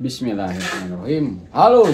Bismillahirrahmanirrahim. Halo.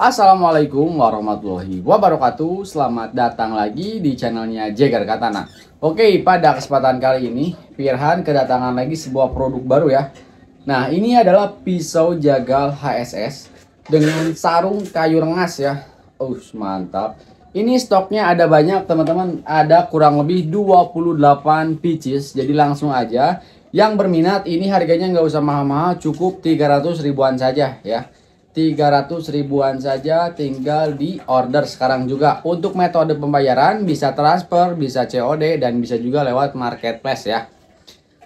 Assalamualaikum warahmatullahi wabarakatuh. Selamat datang lagi di channelnya Jeger Katana. Oke, pada kesempatan kali ini Firhan kedatangan lagi sebuah produk baru ya. Nah, ini adalah pisau jagal HSS dengan sarung kayu rengas ya. Uh, mantap. Ini stoknya ada banyak teman-teman, ada kurang lebih 28 pieces. Jadi langsung aja yang berminat ini harganya nggak usah mahal-mahal, cukup 300 ribuan saja ya. 300 ribuan saja tinggal di order sekarang juga. Untuk metode pembayaran bisa transfer, bisa COD dan bisa juga lewat marketplace ya.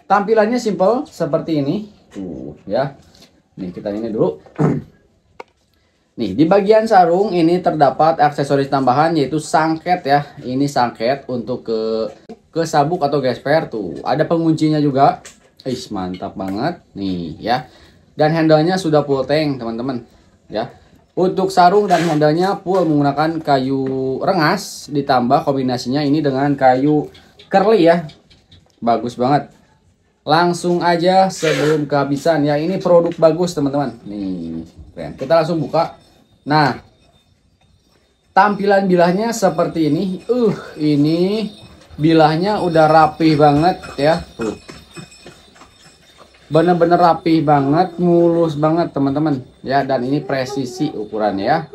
Tampilannya simple seperti ini. Tuh ya. Nih kita ini dulu. Nih, di bagian sarung ini terdapat aksesoris tambahan yaitu sangket ya. Ini sangket untuk ke ke sabuk atau gesper tuh. Ada penguncinya juga. Ih, mantap banget nih ya. Dan handlenya sudah full tank teman-teman ya. Untuk sarung dan handlenya full menggunakan kayu rengas ditambah kombinasinya ini dengan kayu curly ya. Bagus banget. Langsung aja sebelum kehabisan ya. Ini produk bagus teman-teman. Nih, keren. Kita langsung buka. Nah, tampilan bilahnya seperti ini. Uh, ini bilahnya udah rapi banget ya. Tuh bener-bener rapih banget mulus banget teman-teman ya dan ini presisi ukuran ya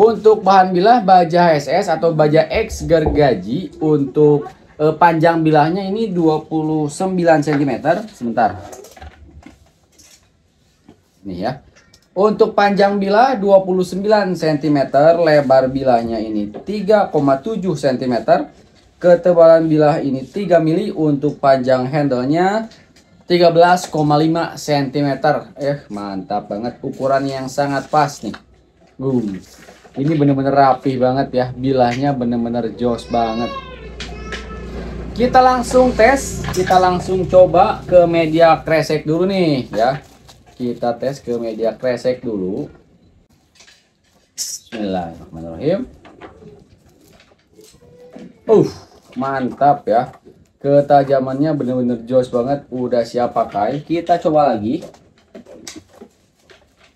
untuk bahan bilah baja SS atau baja X gergaji untuk eh, panjang bilahnya ini 29 cm sebentar nih ya untuk panjang bilah 29 cm lebar bilahnya ini 3,7 cm ketebalan bilah ini 3 mili untuk panjang handlenya 13,5 cm eh mantap banget ukuran yang sangat pas nih Boom. ini bener-bener rapi banget ya bilahnya bener-bener jos banget kita langsung tes kita langsung coba ke media kresek dulu nih ya kita tes ke media kresek dulu Bismillahirrahmanirrahim uh mantap ya ketajamannya bener-bener joss banget udah siap pakai kita coba lagi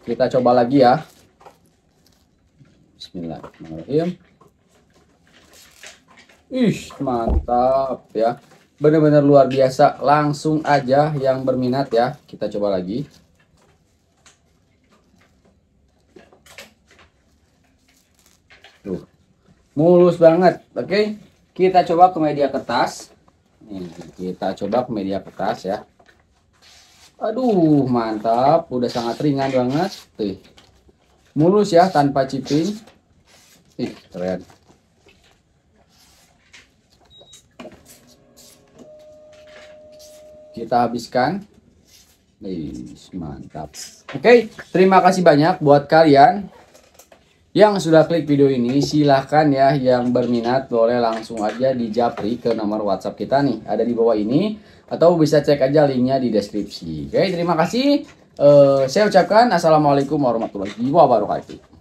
kita coba lagi ya Bismillahirrahmanirrahim ih mantap ya bener-bener luar biasa langsung aja yang berminat ya kita coba lagi tuh mulus banget oke okay? kita coba ke media kertas kita coba ke media kertas ya. Aduh, mantap. Udah sangat ringan banget. Tuh. Mulus ya, tanpa chipping. Ih, keren. Kita habiskan. Ih, mantap. Oke, terima kasih banyak buat kalian yang sudah klik video ini silahkan ya yang berminat boleh langsung aja di japri ke nomor WhatsApp kita nih ada di bawah ini atau bisa cek aja linknya di deskripsi. Oke terima kasih. Uh, saya ucapkan assalamualaikum warahmatullahi wabarakatuh.